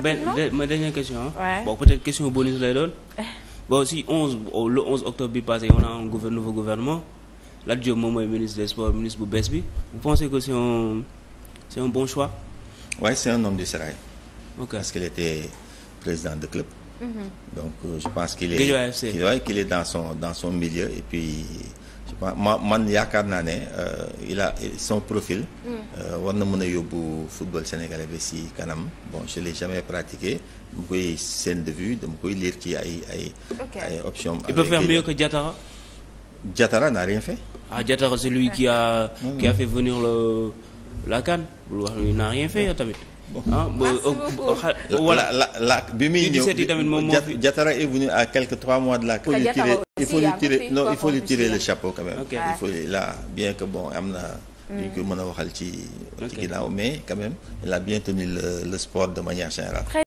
Ben, ma dernière question. Hein. bon peut-être question bonus là, donne. bon si 11 le 11 octobre passé on a un nouveau gouvernement Lat Diop ministre des sports ministre bu vous pensez que c'est un un bon choix. oui c'est un homme du sérail. ok parce qu'il était président de club. Mm-hmm. donc euh, je pense qu'il est. Qu'il qu'il est dans son dans son milieu et puis ma man yaakaar naa ne euh, il a son profil. Mm. Euh, war na mën a yóbbu football sénégalais bi si kanam bon je l'ai jamais pratiqué dama koy scène de vue dama koy lire ci ay ay. ay options. il peut faire mieux que Diatara. Diatara n'a rien fait. ah Diatara c'est lui qui a. Mm. qui a fait venir le la canne bul wax n'a rien fait yow tamit. ah oh, oh, oh, voilà la la bi muy ñëw Diatara est venu à quelque trois mois de la il faut lui tirer non il faut lui tirer le chapeau quand même. il faut là bien que bon amna mm. oh, mais quand même il a bien tenu le sport de manière générale.